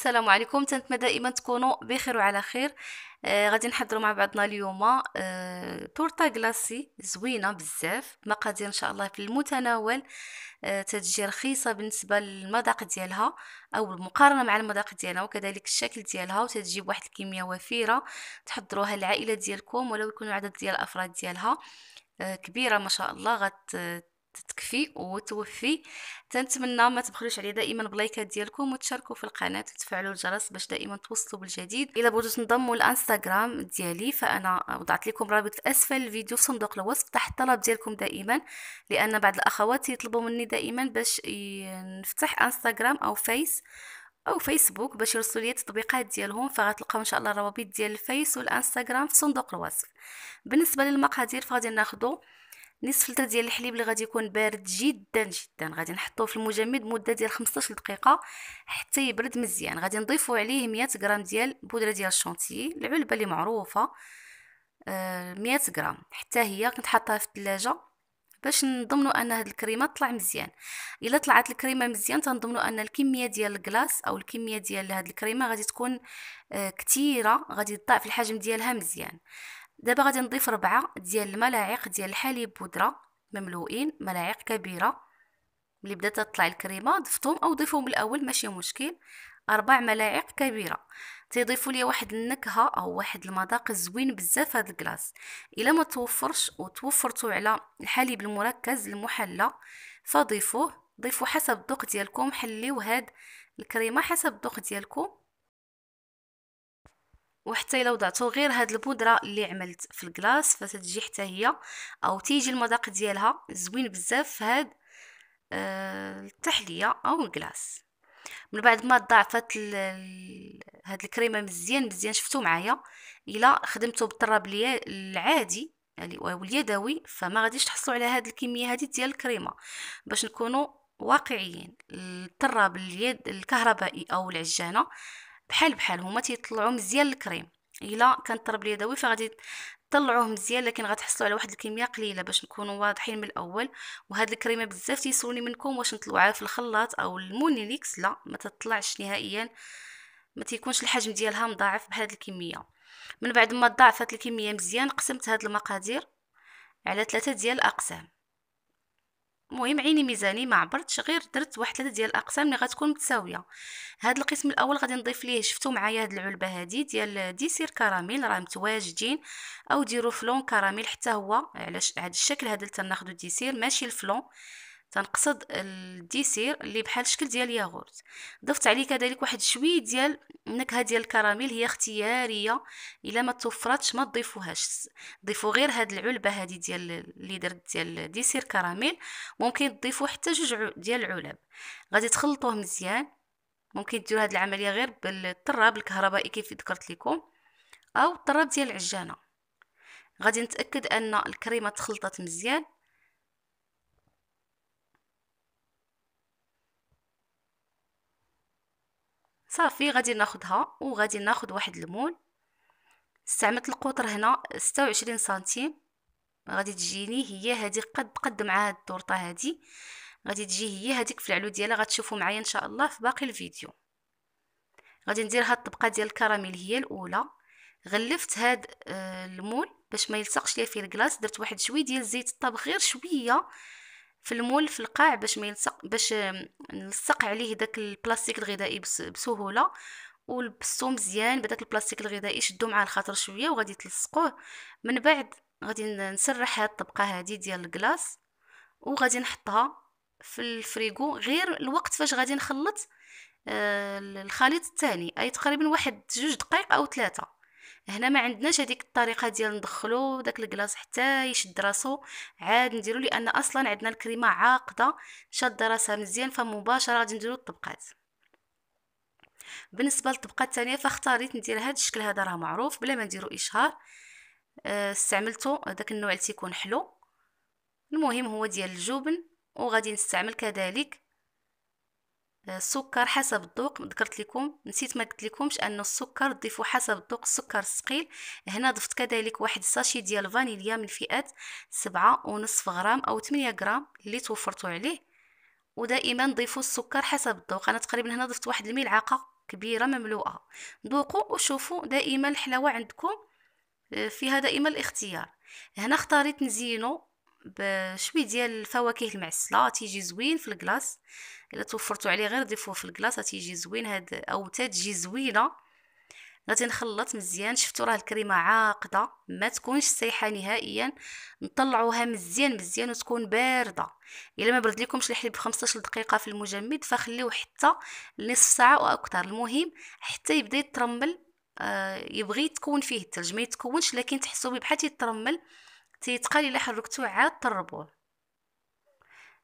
السلام عليكم تنتمنى دائما تكونوا بخير وعلى خير آه غادي نحضروا مع بعضنا اليوم آه تورته غلاسي زوينه بزاف مقادير ان شاء الله في المتناول آه تتجي رخيصه بالنسبه للمذاق ديالها او المقارنه مع المذاق ديالها وكذلك الشكل ديالها وتتجي بواحد الكميه وفيره تحضروها العائله ديالكم ولو يكون عدد ديال الافراد ديالها آه كبيره ما شاء الله غت تكفي وتوفي تنتمنى ما تبخلوش عليا دائما بلايكات ديالكم وتشاركوا في القناه وتفعلوا الجرس باش دائما توصلوا بالجديد الا بغيتوا تنضموا للانستغرام ديالي فانا وضعت لكم رابط في اسفل الفيديو في صندوق الوصف تحت الطلب ديالكم دائما لان بعض الاخوات يطلبوا مني دائما باش نفتح انستغرام او فيس او فيسبوك باش يرسلوا لي التطبيقات ديالهم فغتلقاو ان شاء الله الروابط ديال الفيس والانستغرام في صندوق الوصف بالنسبه للمقادير فغادي ناخذوا نصف لتر ديال الحليب اللي غادي يكون بارد جدا جدا غادي نحطوه في المجمد مده ديال 15 دقيقه حتى يبرد مزيان غادي نضيفوا عليه 100 غرام ديال بودره ديال الشونتيي العلبه اللي معروفه 100 آه، غرام حتى هي كنت حاطاها في الثلاجه باش نضمنوا ان هاد الكريمه تطلع مزيان الا طلعت الكريمه مزيان تنضمنوا ان الكميه ديال الكلاص او الكميه ديال هاد الكريمه غادي تكون آه، كثيره غادي تضاعف الحجم ديالها مزيان دابا غادي نضيف ربعة ديال الملاعق ديال الحليب بودرة مملوئين ملاعق كبيرة ملي بدات تطلع الكريمة ضفتهم او ضيفهم الاول ماشي مشكل اربع ملاعق كبيرة تضيفوا لي واحد النكهة او واحد المذاق زوين بزاف هاد الكلاص الا ما توفرش وتوفرتوا على الحليب المركز المحلى فضيفوه ضيفوا حسب الذوق ديالكم حليو هاد الكريمة حسب الذوق ديالكم وحتى الا وضعتو غير هاد البودره اللي عملت في الكلاص فتتجي حتى هي او تيجي المذاق ديالها زوين بزاف في هاد آه، التحليه او الكلاص من بعد ما ضعفت هاد الكريمه مزيان مزيان شفتو معايا الا خدمتو بالطراب العادي يعني واليدوي فما غاديش تحصلوا على هاد الكميه هادي ديال الكريمه باش نكونوا واقعيين الطراب اليد الكهربائي او العجانه بحال بحال هما تيطلعوا مزيان الكريم الا كان الطرب اليدوي فغادي طلعوه مزيان لكن غتحصلوا على واحد الكميه قليله باش نكونوا واضحين من الاول وهاد الكريمه بزاف تيسولني منكم واش نطلعوها في الخلاط او المونيليكس لا ما تطلعش نهائيا ما تيكونش الحجم ديالها مضاعف بهاد الكميه من بعد ما ضاعفت الكميه مزيان قسمت هاد المقادير على ثلاثه ديال الاقسام مهم عيني ميزاني ما عبرتش غير درت واحد ثلاثه ديال الاقسام اللي غتكون متساويه هذا القسم الاول غادي نضيف ليه شفتو معايا هذه العلبه هذه ديال ديسير كراميل راه متواجدين او ديرو فلون كراميل حتى هو على هذا الشكل هذا تناخذوا ديسير ماشي الفلون تنقصد الديسير اللي بحال الشكل ديال الياغورت ضفت عليه كذلك واحد شويه ديال النكهه ديال الكراميل هي اختياريه الا ما توفرتش ما تضيفوهاش ضيفوا غير هاد العلبه هادي ديال اللي درت ديال ديسير كراميل ممكن تضيفوا حتى جوج ديال العلب غادي تخلطوه مزيان ممكن ديروا هاد العمليه غير بالطراب الكهربائي كيف ذكرت لكم او الطراب ديال العجانه غادي نتاكد ان الكريمه تخلطت مزيان صافي غادي ناخدها وغادي ناخد واحد المول استعملت القطر هنا ستة وعشرين سنتيم غادي تجيني هي هذه قد قد مع هاد التورطه هذه غادي تجي هي هذيك في العلو ديالها غتشوفوا معايا ان شاء الله في باقي الفيديو غادي ندير هاد الطبقه ديال الكراميل هي الاولى غلفت هاد آه، المول باش ما يلصقش ليا فيه الكلاص درت واحد شويه ديال زيت الطبخ غير شويه في المول في القاع باش ما يلصق باش نلصق عليه داك البلاستيك الغذائي بسهوله ولبسو مزيان بداك البلاستيك الغذائي شدو مع الخاطر شويه وغادي تلصقوه من بعد غادي نسرح هاد الطبقه هادي ديال الكلاص وغادي نحطها في الفريغو غير الوقت فاش غادي نخلط آه، الخليط الثاني اي تقريبا واحد جوج دقائق او ثلاثه هنا ما عندناش هذيك الطريقه ديال ندخلو داك الكلاص حتى يشد راسو عاد نديرو لان اصلا عندنا الكريمه عاقده شاده راسها مزيان فمباشره غادي نديرو الطبقات بالنسبه للطبقه الثانيه فاختاريت ندير هذا الشكل هذا راه معروف بلا ما نديرو اشهار آه، استعملتو داك النوع اللي تيكون حلو المهم هو ديال الجبن وغادي نستعمل كذلك السكر حسب الذوق ذكرت لكم نسيت ما قلت لكمش ان السكر تضيفوا حسب الذوق السكر الثقيل هنا ضفت كذلك واحد ساشي ديال فانيليا من فئه سبعة ونصف غرام او 8 غرام اللي توفرتوا عليه ودائما ضيفوا السكر حسب الذوق انا تقريبا هنا ضفت واحد الملعقه كبيره مملوءه ذوقوا وشوفوا دائما الحلاوه عندكم آه، فيها دائما الاختيار هنا اختاريت نزينو بشوي ديال الفواكه المعسله تيجي زوين في الكلاص الا توفرتو عليه غير ضيفوه في الكلاص تيجي زوين هاد او تاتجي زوينه غادي نخلط مزيان شفتوا راه الكريمه عاقده ما تكونش سايحه نهائيا نطلعوها مزيان مزيان وتكون بارده الا ما برد لكمش الحليب 15 دقيقه في المجمد فخليوه حتى نصف ساعه واكثر المهم حتى يبدا يترمل آه يبغي يتكون فيه الثلج ما يتكونش لكن تحسوا بيه بحال تيترمل تيتقال الا حركتوه عاد طربوه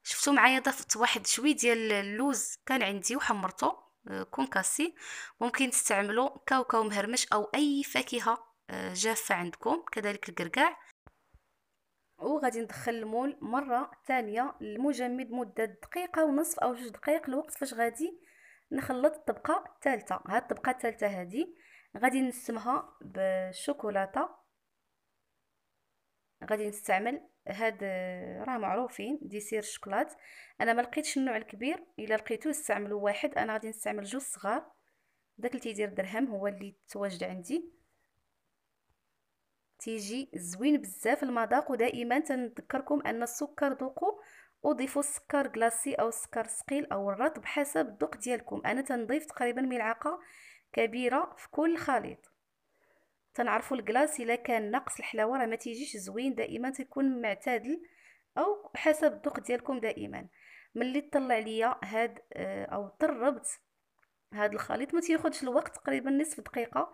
شفتو معايا ضفت واحد شوي ديال اللوز كان عندي وحمرته آه، كونكاسي ممكن تستعملوا كاوكاو مهرمش او اي فاكهه آه، جافه عندكم كذلك الكركاع وغادي ندخل المول مره ثانيه المجمد مده دقيقه ونصف او جوج دقائق الوقت فاش غادي نخلط الطبقه الثالثه هاد الطبقه الثالثه هادي غادي نسمها بالشوكولاته غادي نستعمل هاد راه معروفين ديسير الشوكولات انا ما لقيتش النوع الكبير الا لقيتو استعملوا واحد انا غادي نستعمل جوج صغار داك اللي تيدير درهم هو اللي تواجد عندي تيجي زوين بزاف المذاق ودائما تنذكركم ان السكر ذوقوا وضيفوا السكر كلاصي او السكر ثقيل او الرطب حسب الذوق ديالكم انا تنضيف تقريبا ملعقه كبيره في كل خليط تنعرفوا الكلاص الا كان ناقص الحلاوه راه ما تيجيش زوين دائما تيكون معتدل او حسب الذوق ديالكم دائما ملي طلع ليا هاد آه، او طربت هاد الخليط ما تياخذش الوقت تقريبا نصف دقيقه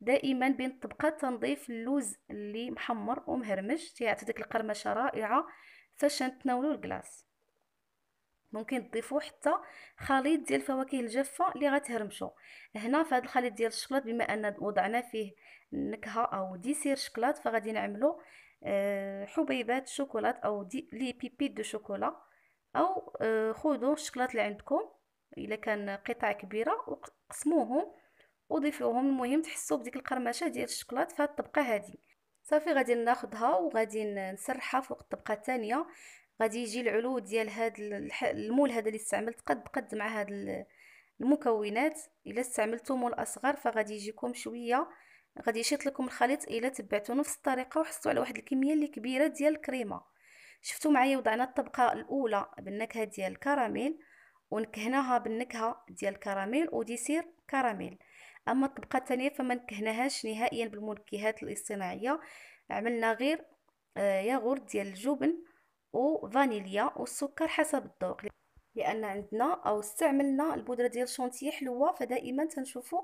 دائما بين الطبقات تنضيف اللوز اللي محمر ومهرمش تيعطي ديك القرمشه رائعه فاش نتناولوا الكلاص ممكن تضيفوا حتى خليط ديال الفواكه الجافه اللي غتهرمشوا هنا في هذا الخليط ديال الشكلاط بما ان وضعنا فيه نكهه او ديسير شكلاط فغادي نعملو آه، حبيبات شوكولات او دي لي بيبيت دو شوكولا او آه، خذوا الشكلاط اللي عندكم الا كان قطع كبيره وقسموهم وضيفوهم المهم تحسوا بديك القرمشه ديال الشكلاط في هذه الطبقه هذه صافي غادي ناخذها وغادي نسرحها فوق الطبقه الثانيه غادي يجي العلو ديال هاد المول هذا اللي استعملت قد قد مع هاد المكونات الا استعملتو مول اصغر فغادي يجيكم شويه غادي يشيط لكم الخليط الا تبعتو نفس الطريقه وحصلتوا على واحد الكميه اللي كبيره ديال الكريمه شفتوا معايا وضعنا الطبقه الاولى بالنكهه ديال الكراميل ونكهناها بالنكهه ديال الكراميل وديسير كراميل اما الطبقه الثانيه فما نكهناهاش نهائيا بالمنكهات الاصطناعيه عملنا غير آه ياغورت ديال الجبن وفانيليا والسكر حسب الذوق لان عندنا او استعملنا البودره ديال الشونتيي حلوه فدائما تنشوفوا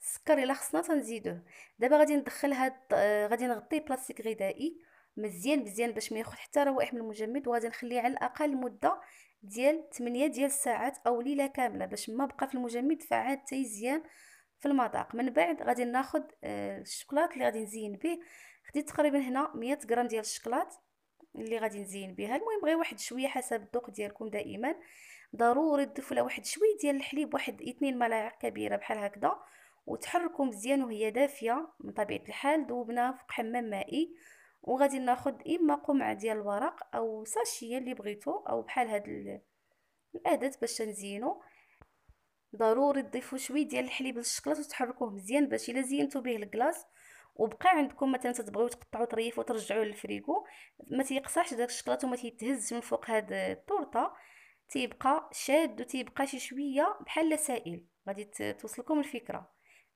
السكر الا خصنا تنزيدوه دابا غادي ندخل هاد آه غادي نغطي بلاستيك غذائي مزيان مزيان باش ما ياخذ حتى روائح من المجمد وغادي نخليه على الاقل مده ديال 8 ديال الساعات او ليله كامله باش ما بقى في المجمد فعاد تيزيان في المذاق من بعد غادي ناخذ آه الشوكولات اللي غادي نزين به خديت تقريبا هنا 100 غرام ديال الشوكولات اللي غادي نزين بها المهم غير واحد شويه حسب الذوق ديالكم دائما ضروري تضيفوا لها واحد شويه ديال الحليب واحد اثنين ملاعق كبيره بحال هكذا وتحركوا مزيان وهي دافيه من طبيعه الحال ذوبنا فوق حمام مائي وغادي ناخذ اما قمعه ديال الورق او ساشيه اللي بغيتو او بحال هاد الاداه باش نزينو ضروري تضيفوا شويه ديال الحليب للشكلاط وتحركوه مزيان باش الا زينتو به الكلاص وبقى عندكم مثلا تتبغيو تقطعوا طريف وترجعوه للفريكو ما تيقصحش داك الشكلاط وما تيتهزش من فوق هاد الطورطه تيبقى شاد وتيبقى شي شويه بحال سائل غادي توصلكم الفكره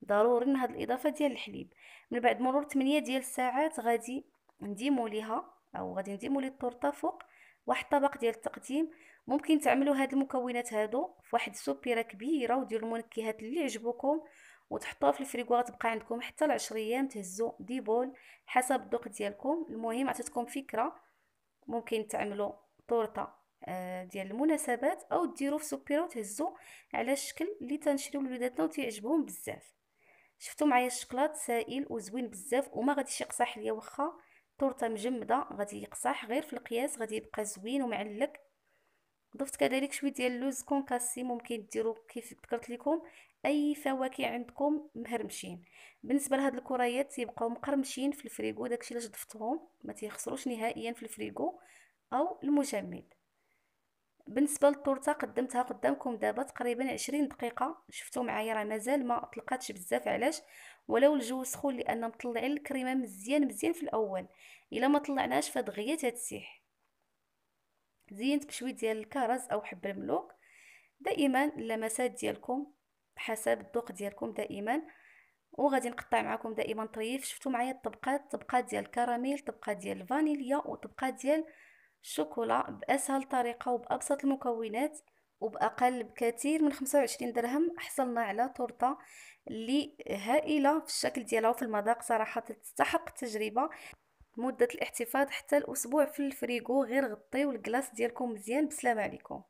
ضروري من هاد الاضافه ديال الحليب من بعد مرور 8 ديال الساعات غادي نديمو ليها او غادي نديمو لي الطورطه فوق واحد طبق ديال التقديم ممكن تعملوا هاد المكونات هادو في واحد السوبيره كبيره وديروا المنكهات اللي عجبوكم وتحطوها في الفريغو غتبقى عندكم حتى لعشر ايام تهزوا دي بول حسب الذوق ديالكم المهم عطيتكم فكره ممكن تعملوا طورطه آه، ديال المناسبات او ديروا في سوبيرو وتهزوا على الشكل اللي تنشريو لوليداتنا تيعجبهم بزاف شفتوا معايا الشكلاط سائل وزوين بزاف وما غاديش يقصح ليا واخا طورطه مجمده غادي يقصح غير في القياس غادي يبقى زوين ومعلك ضفت كذلك شويه ديال اللوز كونكاسي ممكن ديروا كيف ذكرت لكم اي فواكه عندكم مهرمشين بالنسبه لهاد الكريات تيبقاو مقرمشين في الفريغو داكشي علاش ضفتهم ما تيخسروش نهائيا في الفريغو او المجمد بالنسبه للتورته قدمتها قدامكم دابا تقريبا 20 دقيقه شفتوا معايا راه مازال ما طلقاتش بزاف علاش ولو الجو سخون لان مطلعين الكريمه مزيان مزيان في الاول الا ما طلعناش فدغيا تتسيح زينت بشوي ديال الكرز او حب الملوك دائما اللمسات ديالكم حسب الذوق ديالكم دائما وغادي نقطع معكم دائما طريف شفتوا معايا الطبقات طبقات ديال الكراميل طبقه ديال الفانيليا وطبقه ديال الشوكولا باسهل طريقه وبابسط المكونات وباقل بكثير من 25 درهم حصلنا على تورته اللي هائله في الشكل ديالها وفي المذاق صراحه تستحق التجربه مده الاحتفاظ حتى الاسبوع في الفريغو غير غطيو الكلاص ديالكم مزيان بسلام عليكم